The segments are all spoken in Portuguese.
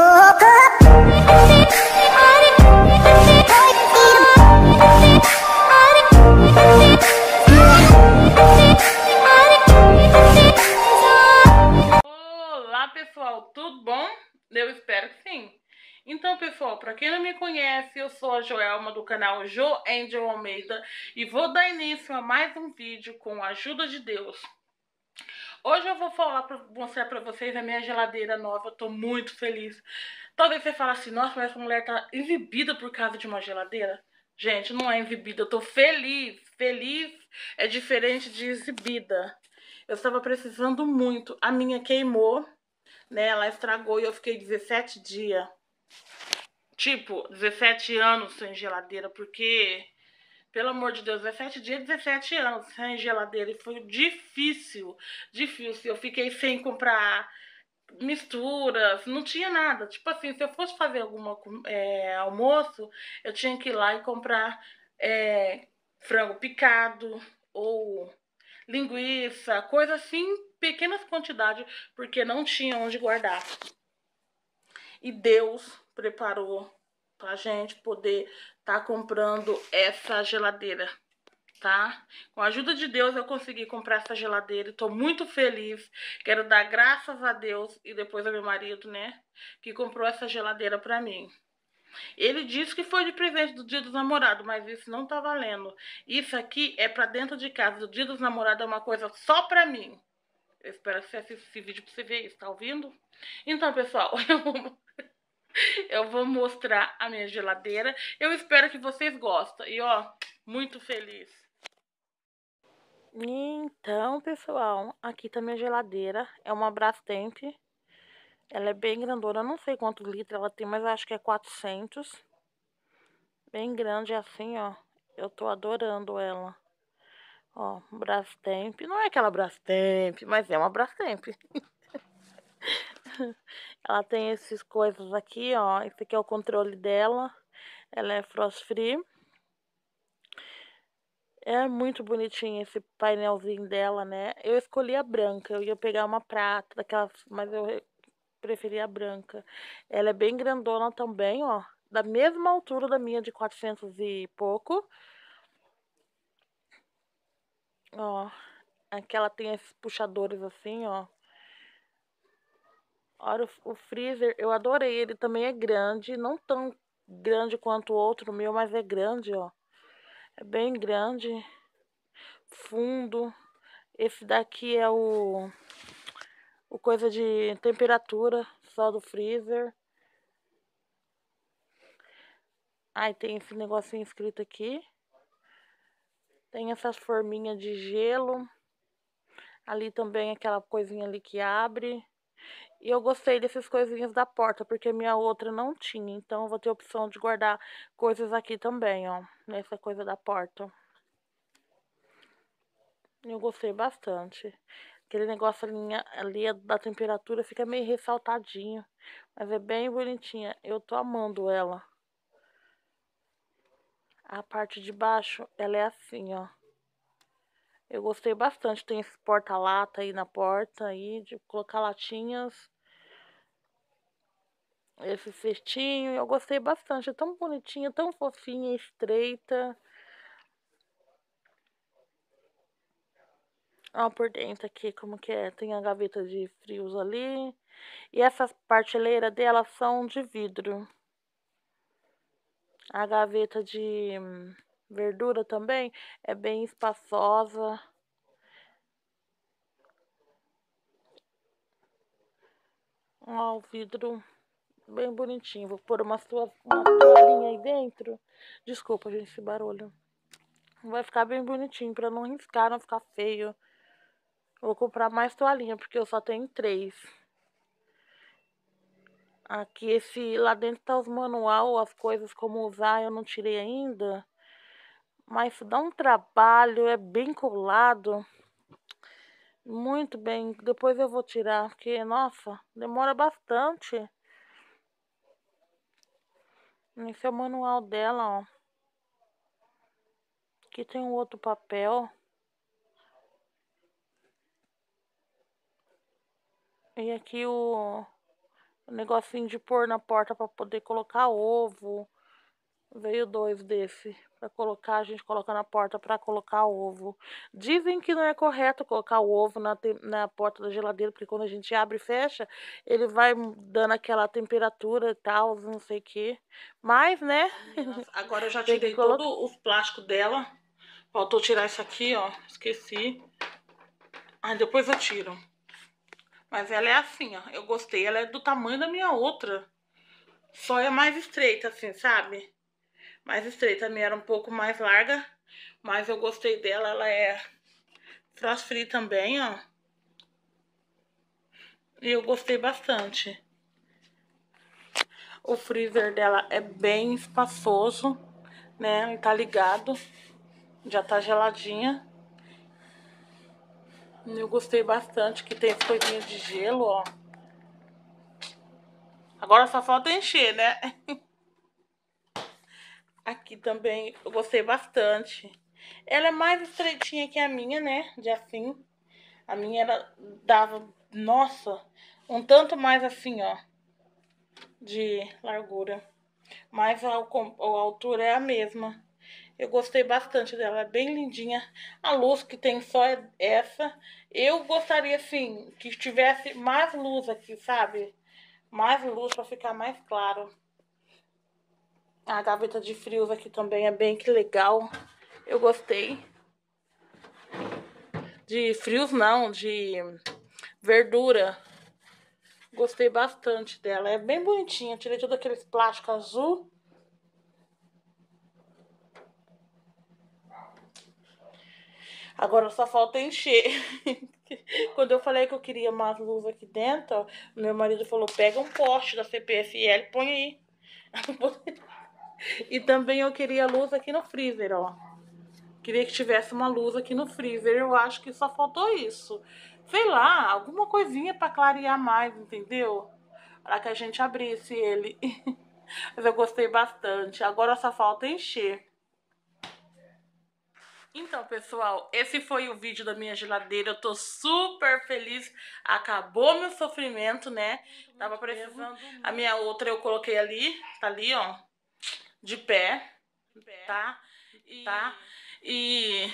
Olá pessoal, tudo bom? Eu espero que sim. Então, pessoal, para quem não me conhece, eu sou a Joelma do canal Jo Angel Almeida e vou dar início a mais um vídeo com a ajuda de Deus. Hoje eu vou falar pra, mostrar pra vocês a minha geladeira nova, eu tô muito feliz. Talvez você fale assim, nossa, mas essa mulher tá exibida por causa de uma geladeira. Gente, não é exibida, eu tô feliz. Feliz é diferente de exibida. Eu estava precisando muito. A minha queimou, né? Ela estragou e eu fiquei 17 dias. Tipo, 17 anos sem geladeira, porque pelo amor de Deus, 17 dias, 17 anos sem geladeira. E foi difícil, difícil. Eu fiquei sem comprar misturas, não tinha nada. Tipo assim, se eu fosse fazer algum é, almoço, eu tinha que ir lá e comprar é, frango picado ou linguiça, coisa assim, pequenas quantidades, porque não tinha onde guardar. E Deus preparou pra gente poder tá comprando essa geladeira, tá? Com a ajuda de Deus eu consegui comprar essa geladeira, e estou muito feliz. Quero dar graças a Deus e depois ao meu marido, né, que comprou essa geladeira para mim. Ele disse que foi de presente do Dia dos Namorados, mas isso não tá valendo. Isso aqui é para dentro de casa. O Dia dos Namorados é uma coisa só para mim. Eu espero que você assista esse vídeo pra você ver isso, tá ouvindo? Então, pessoal, eu Eu vou mostrar a minha geladeira. Eu espero que vocês gostem. E ó, muito feliz. Então, pessoal, aqui tá minha geladeira. É uma Brastemp. Ela é bem grandona. Eu não sei quantos litros ela tem, mas acho que é 400. Bem grande assim, ó. Eu tô adorando ela. Ó, Brastemp. Não é aquela Brastemp, mas é uma Brastemp. Ela tem essas coisas aqui, ó. Esse aqui é o controle dela. Ela é frost free. É muito bonitinho esse painelzinho dela, né? Eu escolhi a branca. Eu ia pegar uma prata, daquelas, mas eu preferi a branca. Ela é bem grandona também, ó. Da mesma altura da minha, de 400 e pouco. Ó. Aqui ela tem esses puxadores assim, ó. Olha, o freezer, eu adorei. Ele também é grande. Não tão grande quanto o outro meu, mas é grande, ó. É bem grande. Fundo. Esse daqui é o... O coisa de temperatura só do freezer. Aí tem esse negocinho escrito aqui. Tem essas forminhas de gelo. Ali também aquela coisinha ali que abre. E eu gostei dessas coisinhas da porta, porque minha outra não tinha. Então eu vou ter a opção de guardar coisas aqui também, ó. Nessa coisa da porta. Eu gostei bastante. Aquele negócio ali, ali é da temperatura fica meio ressaltadinho. Mas é bem bonitinha. Eu tô amando ela. A parte de baixo, ela é assim, ó. Eu gostei bastante. Tem esse porta-lata aí na porta aí, de colocar latinhas. Esse cestinho, eu gostei bastante. É tão bonitinha, tão fofinha, estreita. Ó, por dentro aqui, como que é. Tem a gaveta de frios ali. E essas parteleiras dela são de vidro. A gaveta de verdura também, é bem espaçosa. Ó, o vidro bem bonitinho. Vou pôr uma, sua, uma toalhinha aí dentro. Desculpa, gente, esse barulho. Vai ficar bem bonitinho pra não riscar, não ficar feio. Vou comprar mais toalhinha, porque eu só tenho três. Aqui, esse... Lá dentro tá os manual, as coisas como usar, eu não tirei ainda. Mas dá um trabalho, é bem colado. Muito bem. Depois eu vou tirar, porque, nossa, demora bastante. Esse é o manual dela, ó. Aqui tem um outro papel. E aqui o, o negocinho de pôr na porta para poder colocar ovo. Veio dois desse para colocar, a gente coloca na porta para colocar ovo. Dizem que não é correto colocar o ovo na, na porta da geladeira, porque quando a gente abre e fecha, ele vai dando aquela temperatura e tal, não sei o Mas, né? Nossa, agora eu já tirei colocar... todo o plástico dela. Faltou tirar isso aqui, ó. Esqueci. Aí depois eu tiro. Mas ela é assim, ó. Eu gostei. Ela é do tamanho da minha outra. Só é mais estreita, assim, sabe? mais estreita. A minha era um pouco mais larga, mas eu gostei dela. Ela é frost free também, ó. E eu gostei bastante. O freezer dela é bem espaçoso, né? Ele tá ligado, já tá geladinha. Eu gostei bastante que tem as coisinhas de gelo, ó. Agora só falta encher, né? Aqui também eu gostei bastante. Ela é mais estreitinha que a minha, né? De assim. A minha era, dava, nossa, um tanto mais assim, ó. De largura. Mas a, a altura é a mesma. Eu gostei bastante dela, é bem lindinha. A luz que tem só é essa. Eu gostaria, assim, que tivesse mais luz aqui, sabe? Mais luz para ficar mais claro. A gaveta de frios aqui também é bem que legal. Eu gostei. De frios não, de verdura. Gostei bastante dela. É bem bonitinha. tirei todo aquele plástico azul. Agora só falta encher. Quando eu falei que eu queria mais luz aqui dentro, meu marido falou, pega um poste da CPFL, põe aí. E também eu queria luz aqui no freezer, ó. Queria que tivesse uma luz aqui no freezer. Eu acho que só faltou isso. Sei lá, alguma coisinha para clarear mais, entendeu? Para que a gente abrisse ele. Mas eu gostei bastante. Agora só falta encher. Então, pessoal, esse foi o vídeo da minha geladeira. Eu tô super feliz. Acabou meu sofrimento, né? Tava precisando. A minha outra eu coloquei ali. Tá ali, ó de pé, tá? E, tá? E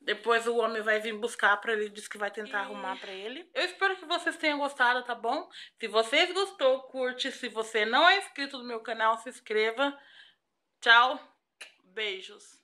depois o homem vai vir buscar pra ele, diz que vai tentar e... arrumar pra ele. Eu espero que vocês tenham gostado, tá bom? Se vocês gostou, curte. Se você não é inscrito no meu canal, se inscreva. Tchau, beijos.